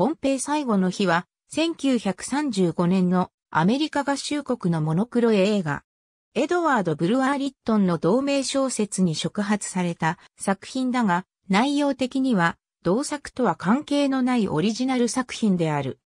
ポンペイ最後の日は、1935年のアメリカ合衆国のモノクロ映画。エドワード・ブルワー・リットンの同名小説に触発された作品だが、内容的には、同作とは関係のないオリジナル作品である。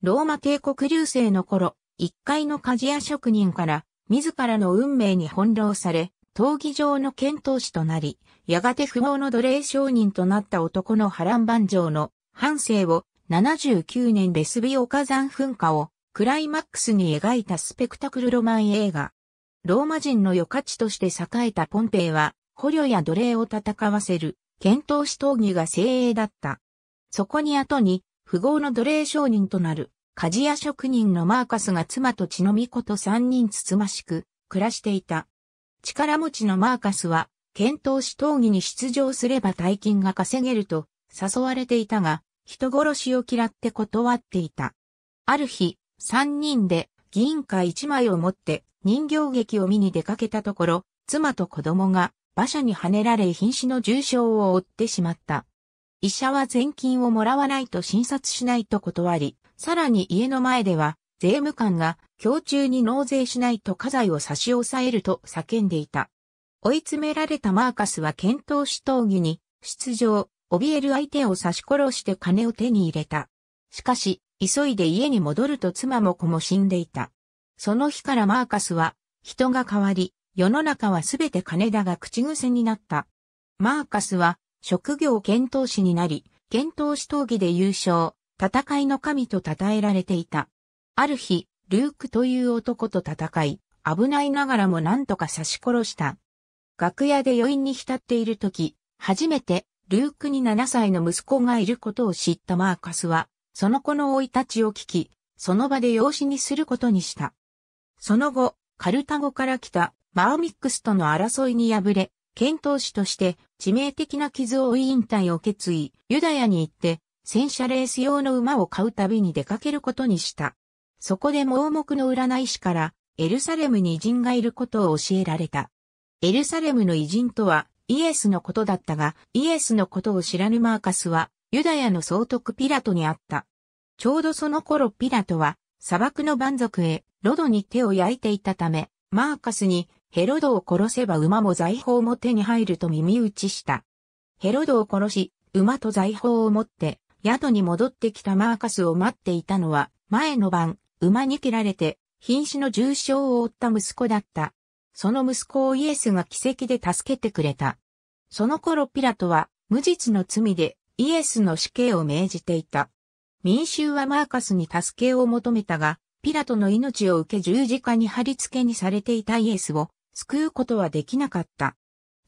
ローマ帝国流星の頃、一階の鍛冶屋職人から、自らの運命に翻弄され、闘技場の剣闘士となり、やがて不毛の奴隷商人となった男の波乱万丈の半生を79年ベスビオ火山噴火をクライマックスに描いたスペクタクルロマン映画。ローマ人の余価値として栄えたポンペイは、捕虜や奴隷を戦わせる、剣闘士闘技が精鋭だった。そこに後に、富豪の奴隷商人となる、鍛冶屋職人のマーカスが妻と血の巫女と三人つつましく、暮らしていた。力持ちのマーカスは、剣闘士闘技に出場すれば大金が稼げると、誘われていたが、人殺しを嫌って断っていた。ある日、三人で議員会一枚を持って人形劇を見に出かけたところ、妻と子供が馬車にはねられ瀕死の重傷を負ってしまった。医者は全金をもらわないと診察しないと断り、さらに家の前では税務官が今日中に納税しないと家財を差し押さえると叫んでいた。追い詰められたマーカスは検討し討議に出場、怯える相手を刺し殺して金を手に入れた。しかし、急いで家に戻ると妻も子も死んでいた。その日からマーカスは、人が変わり、世の中はすべて金だが口癖になった。マーカスは、職業検討士になり、検討士闘技で優勝、戦いの神と称えられていた。ある日、ルークという男と戦い、危ないながらも何とか刺し殺した。楽屋で余韻に浸っている時、初めてルークに7歳の息子がいることを知ったマーカスは、その子の老い立ちを聞き、その場で養子にすることにした。その後、カルタゴから来たマーミックスとの争いに敗れ、剣闘士として致命的な傷を負い引退を決意、ユダヤに行って、戦車レース用の馬を買う旅に出かけることにした。そこで盲目の占い師から、エルサレムに偉人がいることを教えられた。エルサレムの偉人とは、イエスのことだったが、イエスのことを知らぬマーカスは、ユダヤの総督ピラトにあった。ちょうどその頃ピラトは、砂漠の蛮族へ、ロドに手を焼いていたため、マーカスに、ヘロドを殺せば馬も財宝も手に入ると耳打ちした。ヘロドを殺し、馬と財宝を持って、宿に戻ってきたマーカスを待っていたのは、前の晩、馬に切られて、瀕死の重傷を負った息子だった、その息子をイエスが奇跡で助けてくれた。その頃ピラトは無実の罪でイエスの死刑を命じていた。民衆はマーカスに助けを求めたが、ピラトの命を受け十字架に貼り付けにされていたイエスを救うことはできなかった。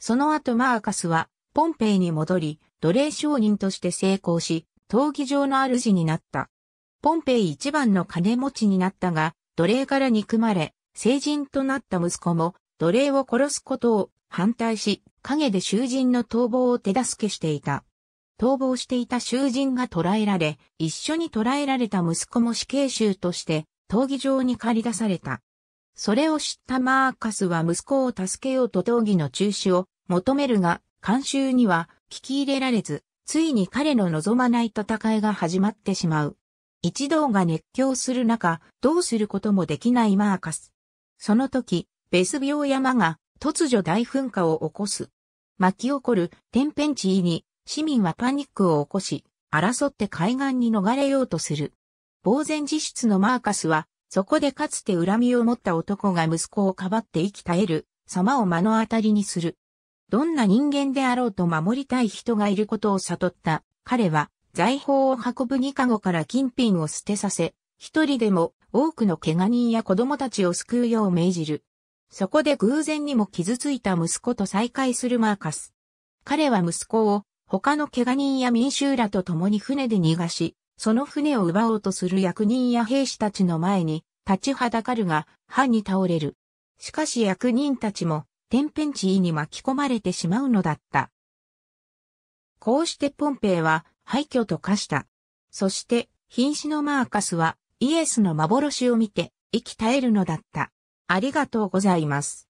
その後マーカスはポンペイに戻り、奴隷商人として成功し、闘技場の主になった。ポンペイ一番の金持ちになったが、奴隷から憎まれ、成人となった息子も奴隷を殺すことを反対し、陰で囚人の逃亡を手助けしていた。逃亡していた囚人が捕らえられ、一緒に捕らえられた息子も死刑囚として、闘技場に駆り出された。それを知ったマーカスは息子を助けようと闘技の中止を求めるが、監修には聞き入れられず、ついに彼の望まない戦いが始まってしまう。一同が熱狂する中、どうすることもできないマーカス。その時、ベス病山が突如大噴火を起こす。巻き起こる天変地異に市民はパニックを起こし、争って海岸に逃れようとする。呆然自失のマーカスは、そこでかつて恨みを持った男が息子をかばって生き絶える、様を目の当たりにする。どんな人間であろうと守りたい人がいることを悟った、彼は、財宝を運ぶニカゴから金品を捨てさせ、一人でも多くの怪我人や子供たちを救うよう命じる。そこで偶然にも傷ついた息子と再会するマーカス。彼は息子を他の怪我人や民衆らと共に船で逃がし、その船を奪おうとする役人や兵士たちの前に立ちはだかるが、歯に倒れる。しかし役人たちも天変地異に巻き込まれてしまうのだった。こうしてポンペイは廃墟と化した。そして、瀕死のマーカスはイエスの幻を見て、息絶えるのだった。ありがとうございます。